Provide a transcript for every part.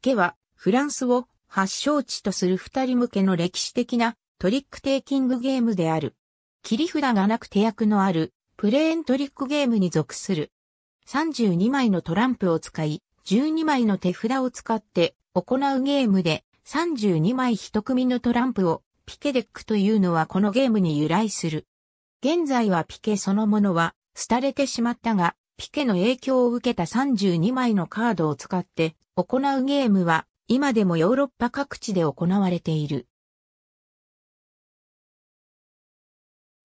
ピ家は、フランスを発祥地とする二人向けの歴史的なトリックテイキングゲームである。切り札がなく手役のあるプレーントリックゲームに属する。32枚のトランプを使い、12枚の手札を使って行うゲームで、32枚一組のトランプをピケデックというのはこのゲームに由来する。現在はピケそのものは廃れてしまったが、ピケの影響を受けた32枚のカードを使って行うゲームは今でもヨーロッパ各地で行われている。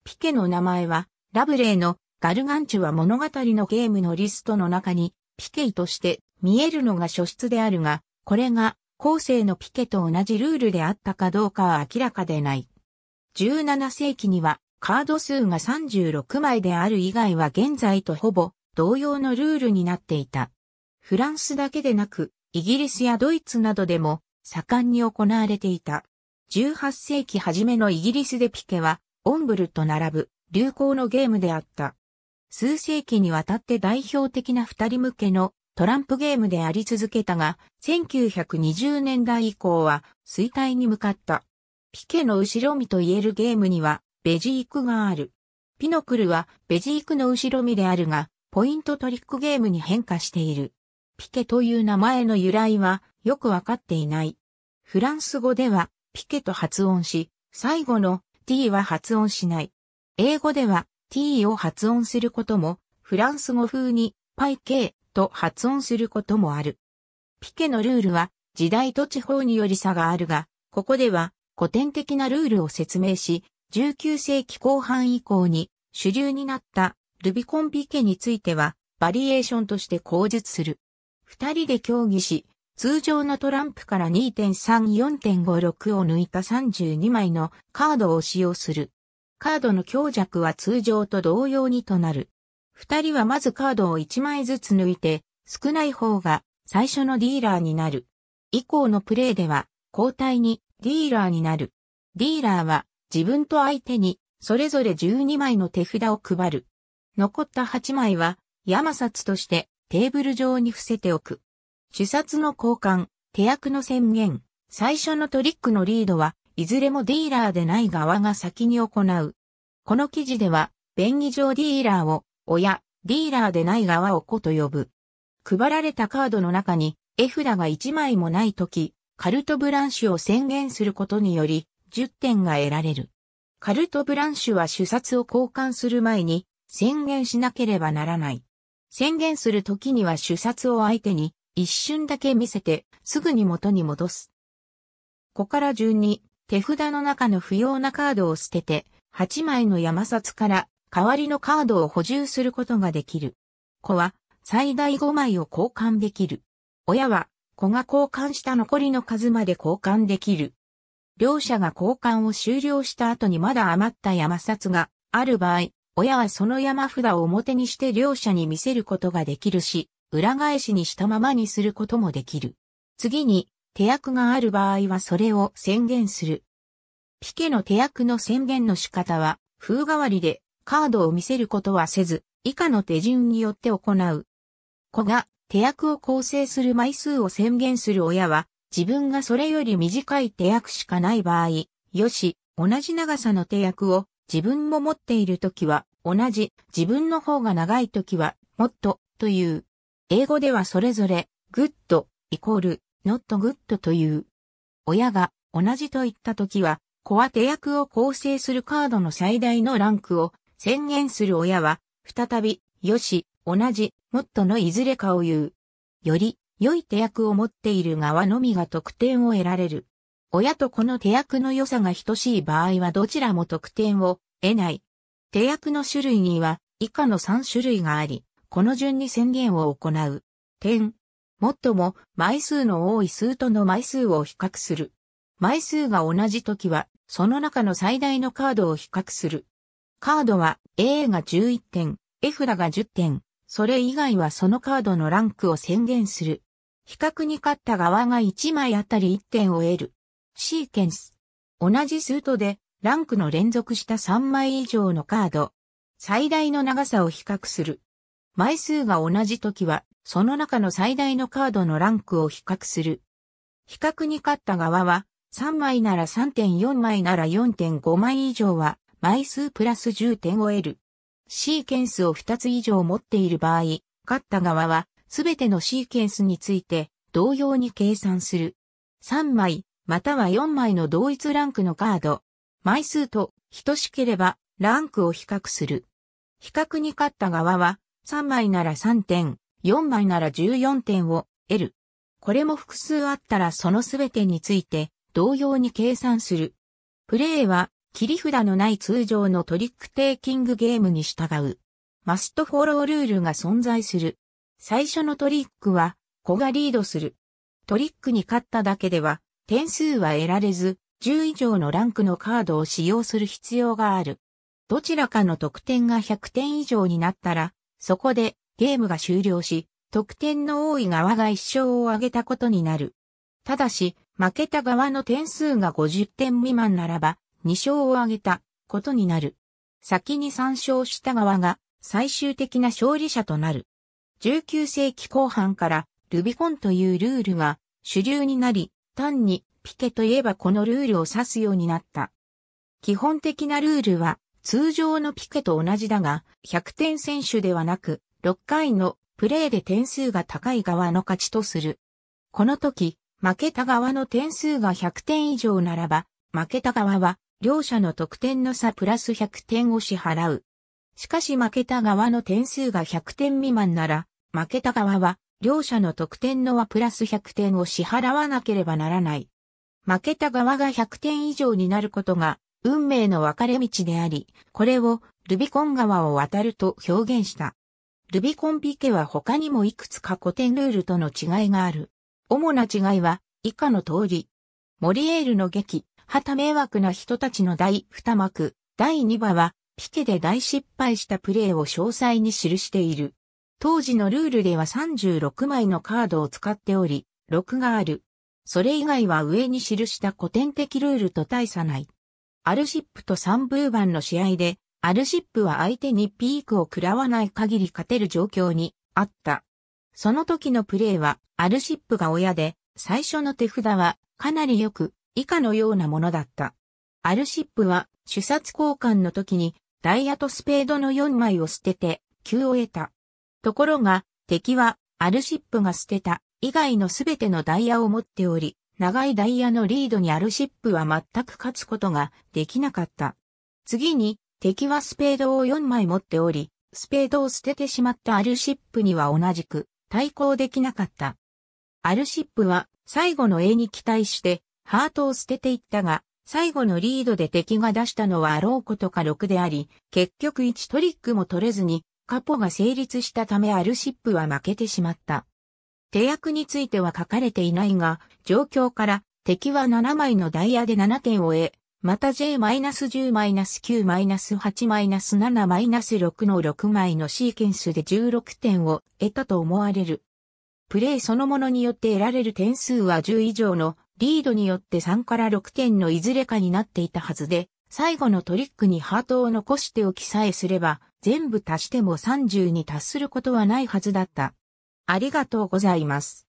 ピケの名前はラブレーのガルガンチュは物語のゲームのリストの中にピケイとして見えるのが初出であるが、これが後世のピケと同じルールであったかどうかは明らかでない。17世紀にはカード数が36枚である以外は現在とほぼ同様のルールになっていた。フランスだけでなく、イギリスやドイツなどでも盛んに行われていた。18世紀初めのイギリスでピケは、オンブルと並ぶ流行のゲームであった。数世紀にわたって代表的な二人向けのトランプゲームであり続けたが、1920年代以降は衰退に向かった。ピケの後ろ身と言えるゲームには、ベジークがある。ピノクルはベジークの後ろ身であるが、ポイントトリックゲームに変化している。ピケという名前の由来はよくわかっていない。フランス語ではピケと発音し、最後の t は発音しない。英語では t を発音することも、フランス語風にパイケと発音することもある。ピケのルールは時代と地方により差があるが、ここでは古典的なルールを説明し、19世紀後半以降に主流になったルビコンピケについては、バリエーションとして口述する。二人で協議し、通常のトランプから2.34.56を抜いた32枚のカードを使用する。カードの強弱は通常と同様にとなる。二人はまずカードを1枚ずつ抜いて、少ない方が最初のディーラーになる。以降のプレイでは、交代にディーラーになる。ディーラーは自分と相手にそれぞれ12枚の手札を配る。残った8枚は、山札としてテーブル上に伏せておく。主札の交換、手役の宣言、最初のトリックのリードは、いずれもディーラーでない側が先に行う。この記事では、便宜上ディーラーを、親、ディーラーでない側を子と呼ぶ。配られたカードの中に、絵札が1枚もないとき、カルトブランシュを宣言することにより、10点が得られる。カルトブランシュは主札を交換する前に、宣言しなければならない。宣言するときには主殺を相手に一瞬だけ見せてすぐに元に戻す。ここから順に手札の中の不要なカードを捨てて8枚の山札から代わりのカードを補充することができる。子は最大5枚を交換できる。親は子が交換した残りの数まで交換できる。両者が交換を終了した後にまだ余った山札がある場合、親はその山札を表にして両者に見せることができるし、裏返しにしたままにすることもできる。次に、手役がある場合はそれを宣言する。ピケの手役の宣言の仕方は、風変わりで、カードを見せることはせず、以下の手順によって行う。子が手役を構成する枚数を宣言する親は、自分がそれより短い手役しかない場合、よし、同じ長さの手役を自分も持っている時は同じ、自分の方が長い時はもっとという。英語ではそれぞれグッドイコールノットグッドという。親が同じと言った時は、子は手役を構成するカードの最大のランクを宣言する親は、再び、よし、同じ、もっとのいずれかを言う。より良い手役を持っている側のみが得点を得られる。親と子の手役の良さが等しい場合はどちらも得点を得ない。手役の種類には以下の3種類があり、この順に宣言を行う。点。もっとも枚数の多い数との枚数を比較する。枚数が同じ時は、その中の最大のカードを比較する。カードは A が11点、F らが10点、それ以外はそのカードのランクを宣言する。比較に勝った側が1枚あたり1点を得る。シーケンス。同じスートで、ランクの連続した3枚以上のカード。最大の長さを比較する。枚数が同じ時は、その中の最大のカードのランクを比較する。比較に勝った側は、3枚なら3.4枚なら4.5枚以上は、枚数プラス10点を得る。シーケンスを2つ以上持っている場合、勝った側は、すべてのシーケンスについて、同様に計算する。3枚、または4枚の同一ランクのカード、枚数と等しければランクを比較する。比較に勝った側は3枚なら3点、4枚なら14点を得る。これも複数あったらそのすべてについて同様に計算する。プレイは切り札のない通常のトリックテイキングゲームに従う。マストフォロールールが存在する。最初のトリックは子がリードする。トリックに勝っただけでは点数は得られず、10以上のランクのカードを使用する必要がある。どちらかの得点が100点以上になったら、そこでゲームが終了し、得点の多い側が1勝を挙げたことになる。ただし、負けた側の点数が50点未満ならば、2勝を挙げたことになる。先に3勝した側が最終的な勝利者となる。19世紀後半からルビコンというルールが主流になり、単にピケといえばこのルールを指すようになった。基本的なルールは通常のピケと同じだが、100点選手ではなく、6回のプレーで点数が高い側の勝ちとする。この時、負けた側の点数が100点以上ならば、負けた側は両者の得点の差プラス100点を支払う。しかし負けた側の点数が100点未満なら、負けた側は両者の得点の和プラス100点を支払わなければならない。負けた側が100点以上になることが、運命の分かれ道であり、これをルビコン川を渡ると表現した。ルビコンピケは他にもいくつか古典ルールとの違いがある。主な違いは、以下の通り。モリエールの劇、旗迷惑な人たちの第2幕、第2話は、ピケで大失敗したプレーを詳細に記している。当時のルールでは36枚のカードを使っており、6がある。それ以外は上に記した古典的ルールと大差ない。アルシップとサンブーバンの試合で、アルシップは相手にピークを食らわない限り勝てる状況にあった。その時のプレーは、アルシップが親で、最初の手札は、かなり良く、以下のようなものだった。アルシップは、主殺交換の時に、ダイヤとスペードの4枚を捨てて、9を得た。ところが、敵は、アルシップが捨てた、以外のすべてのダイヤを持っており、長いダイヤのリードにアルシップは全く勝つことができなかった。次に、敵はスペードを4枚持っており、スペードを捨ててしまったアルシップには同じく対抗できなかった。アルシップは最後の A に期待してハートを捨てていったが、最後のリードで敵が出したのはあろうことか6であり、結局1トリックも取れずにカポが成立したためアルシップは負けてしまった。手役については書かれていないが、状況から敵は7枚のダイヤで7点を得、また J-10-9-8-7-6 の6枚のシーケンスで16点を得たと思われる。プレイそのものによって得られる点数は10以上のリードによって3から6点のいずれかになっていたはずで、最後のトリックにハートを残しておきさえすれば、全部足しても30に達することはないはずだった。ありがとうございます。